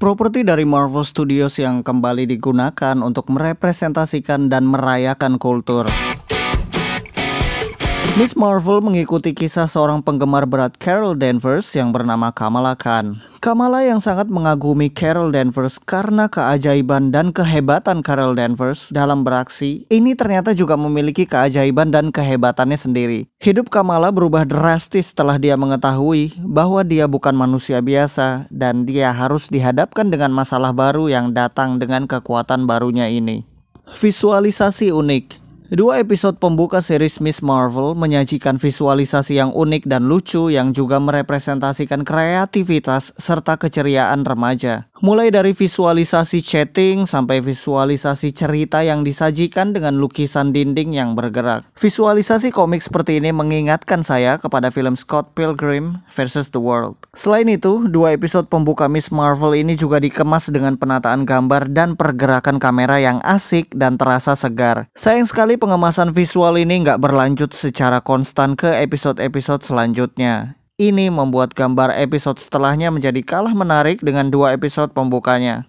Properti dari Marvel Studios yang kembali digunakan untuk merepresentasikan dan merayakan kultur. Miss Marvel mengikuti kisah seorang penggemar berat Carol Danvers yang bernama Kamala Khan. Kamala yang sangat mengagumi Carol Danvers karena keajaiban dan kehebatan Carol Danvers dalam beraksi, ini ternyata juga memiliki keajaiban dan kehebatannya sendiri. Hidup Kamala berubah drastis setelah dia mengetahui bahwa dia bukan manusia biasa dan dia harus dihadapkan dengan masalah baru yang datang dengan kekuatan barunya ini. Visualisasi unik Dua episode pembuka series Miss Marvel menyajikan visualisasi yang unik dan lucu yang juga merepresentasikan kreativitas serta keceriaan remaja. Mulai dari visualisasi chatting sampai visualisasi cerita yang disajikan dengan lukisan dinding yang bergerak. Visualisasi komik seperti ini mengingatkan saya kepada film Scott Pilgrim versus The World. Selain itu, dua episode pembuka Miss Marvel ini juga dikemas dengan penataan gambar dan pergerakan kamera yang asik dan terasa segar. Sayang sekali pengemasan visual ini nggak berlanjut secara konstan ke episode-episode selanjutnya. Ini membuat gambar episode setelahnya menjadi kalah menarik dengan dua episode pembukanya.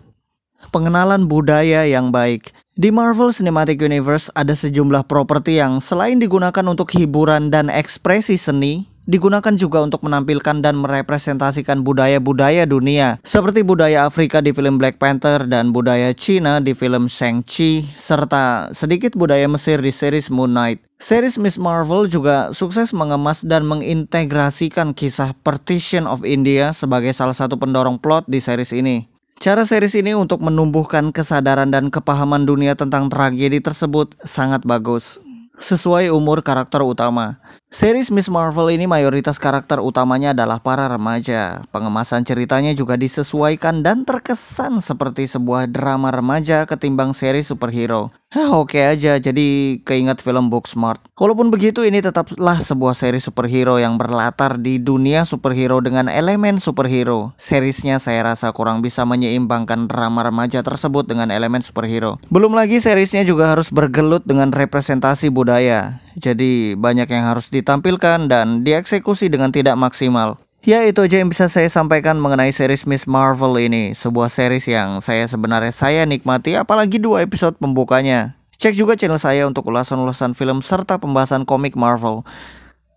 Pengenalan budaya yang baik. Di Marvel Cinematic Universe ada sejumlah properti yang selain digunakan untuk hiburan dan ekspresi seni, digunakan juga untuk menampilkan dan merepresentasikan budaya-budaya dunia, seperti budaya Afrika di film Black Panther dan budaya Cina di film Shang-Chi, serta sedikit budaya Mesir di series Moon Knight. Series Miss Marvel juga sukses mengemas dan mengintegrasikan kisah Partition of India sebagai salah satu pendorong plot di series ini. Cara series ini untuk menumbuhkan kesadaran dan kepahaman dunia tentang tragedi tersebut sangat bagus sesuai umur karakter utama. Series Miss Marvel ini mayoritas karakter utamanya adalah para remaja. Pengemasan ceritanya juga disesuaikan dan terkesan seperti sebuah drama remaja ketimbang seri superhero. Hah oke okay aja, jadi keinget film Booksmart. Walaupun begitu ini tetaplah sebuah seri superhero yang berlatar di dunia superhero dengan elemen superhero. Serisnya saya rasa kurang bisa menyeimbangkan drama remaja tersebut dengan elemen superhero. Belum lagi serisnya juga harus bergelut dengan representasi budaya. Jadi banyak yang harus ditampilkan dan dieksekusi dengan tidak maksimal. Ya itu aja yang bisa saya sampaikan mengenai series Miss Marvel ini Sebuah series yang saya sebenarnya saya nikmati apalagi dua episode pembukanya Cek juga channel saya untuk ulasan-ulasan film serta pembahasan komik Marvel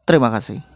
Terima kasih